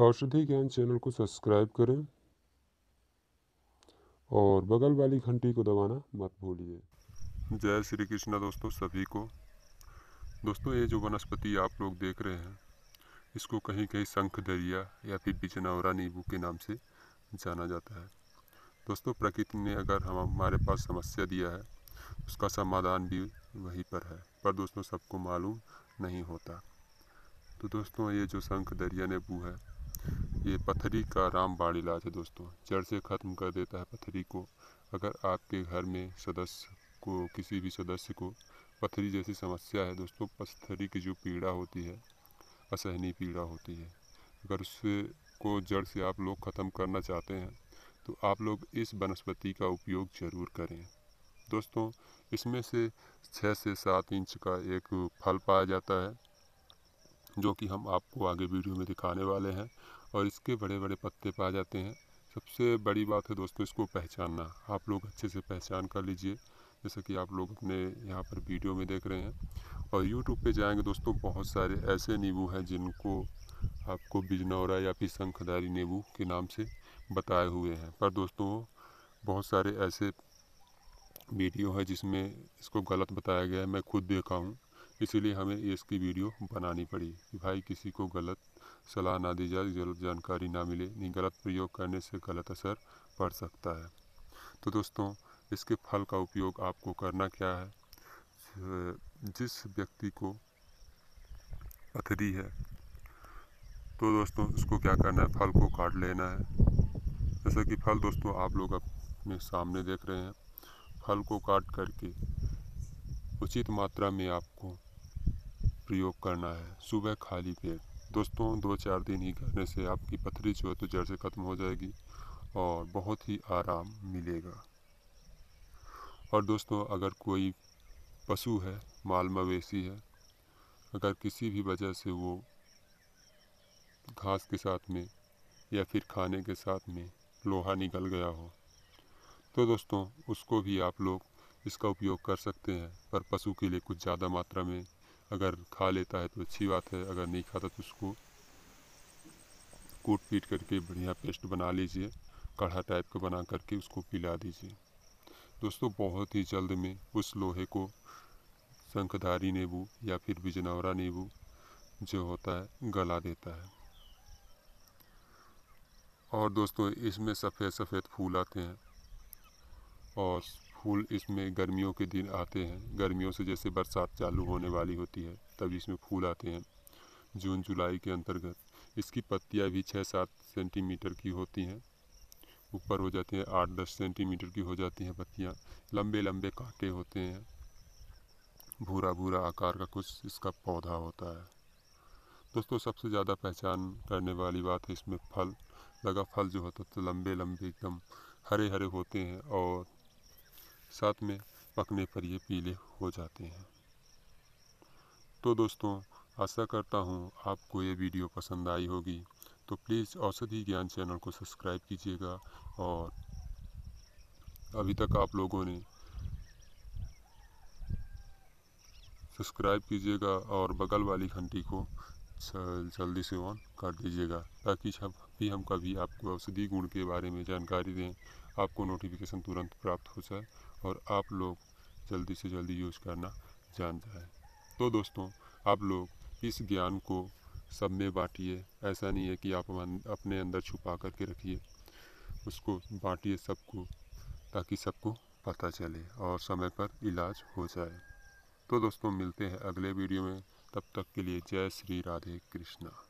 औषधि ज्ञान चैनल को सब्सक्राइब करें और बगल वाली घंटी को दबाना मत भूलिए जय श्री कृष्णा दोस्तों सभी को दोस्तों ये जो वनस्पति आप लोग देख रहे हैं इसको कहीं कहीं शंख दरिया या फिर बिजनौरा नींबू के नाम से जाना जाता है दोस्तों प्रकृति ने अगर हम हमारे पास समस्या दिया है उसका समाधान भी वहीं पर है पर दोस्तों सबको मालूम नहीं होता तो दोस्तों ये जो शंख दरिया नींबू है ये पथरी का रामबाड़ी इलाज है दोस्तों जड़ से ख़त्म कर देता है पथरी को अगर आपके घर में सदस्य को किसी भी सदस्य को पथरी जैसी समस्या है दोस्तों पथरी की जो पीड़ा होती है असहनीय पीड़ा होती है अगर उससे को जड़ से आप लोग ख़त्म करना चाहते हैं तो आप लोग इस वनस्पति का उपयोग ज़रूर करें दोस्तों इसमें से छः से सात इंच का एक फल पाया जाता है जो कि हम आपको आगे वीडियो में दिखाने वाले हैं और इसके बड़े बड़े पत्ते पाए जाते हैं सबसे बड़ी बात है दोस्तों इसको पहचानना आप लोग अच्छे से पहचान कर लीजिए जैसे कि आप लोग अपने यहाँ पर वीडियो में देख रहे हैं और यूट्यूब पे जाएंगे दोस्तों बहुत सारे ऐसे नींबू हैं जिनको आपको बिजनौरा या फिर शंखदारी नींबू के नाम से बताए हुए हैं पर दोस्तों बहुत सारे ऐसे वीडियो है जिसमें इसको गलत बताया गया है मैं खुद देखा हूँ इसीलिए हमें इसकी वीडियो बनानी पड़ी कि भाई किसी को गलत सलाह ना दी जाए गलत जानकारी ना मिले नहीं गलत प्रयोग करने से गलत असर पड़ सकता है तो दोस्तों इसके फल का उपयोग आपको करना क्या है जिस व्यक्ति को पथरी है तो दोस्तों उसको क्या करना है फल को काट लेना है जैसे कि फल दोस्तों आप लोग अपने सामने देख रहे हैं फल को काट करके उचित मात्रा में आपको प्रयोग करना है सुबह खाली पेट दोस्तों दो चार दिन ही करने से आपकी पथरी जो है तो जड़ से ख़त्म हो जाएगी और बहुत ही आराम मिलेगा और दोस्तों अगर कोई पशु है माल मवेशी है अगर किसी भी वजह से वो घास के साथ में या फिर खाने के साथ में लोहा निकल गया हो तो दोस्तों उसको भी आप लोग इसका उपयोग कर सकते हैं पर पशु के लिए कुछ ज़्यादा मात्रा में अगर खा लेता है तो अच्छी बात है अगर नहीं खाता तो उसको कूट पीट करके बढ़िया पेस्ट बना लीजिए कढ़ा टाइप का बना करके उसको पिला दीजिए दोस्तों बहुत ही जल्द में उस लोहे को शंखधारी नींबू या फिर बिजनौरा नींबू जो होता है गला देता है और दोस्तों इसमें सफ़ेद सफ़ेद फूल आते हैं और फूल इसमें गर्मियों के दिन आते हैं गर्मियों से जैसे बरसात चालू होने वाली होती है तब इसमें फूल आते हैं जून जुलाई के अंतर्गत इसकी पत्तियाँ भी छः सात सेंटीमीटर की होती हैं ऊपर हो जाती हैं आठ दस सेंटीमीटर की हो जाती हैं पत्तियाँ लंबे लंबे कांटे होते हैं भूरा भूरा आकार का कुछ इसका पौधा होता है दोस्तों सबसे ज़्यादा पहचान करने वाली बात है इसमें फल लगा फल जो होता है तो लंबे लंबे एकदम हरे हरे होते हैं और साथ में पकने पर ये पीले हो जाते हैं तो दोस्तों आशा करता हूँ आपको ये वीडियो पसंद आई होगी तो प्लीज़ औषधि ज्ञान चैनल को सब्सक्राइब कीजिएगा और अभी तक आप लोगों ने सब्सक्राइब कीजिएगा और बगल वाली घंटी को जल्दी से ऑन कर दीजिएगा ताकि जब भी हम कभी आपको औषधि गुण के बारे में जानकारी दें आपको नोटिफिकेशन तुरंत प्राप्त हो जाए और आप लोग जल्दी से जल्दी यूज़ करना जान जाए तो दोस्तों आप लोग इस ज्ञान को सब में बांटिए ऐसा नहीं है कि आप अपने अंदर छुपा करके रखिए उसको बांटिए सबको ताकि सबको पता चले और समय पर इलाज हो जाए तो दोस्तों मिलते हैं अगले वीडियो में तब तक के लिए जय श्री राधे कृष्णा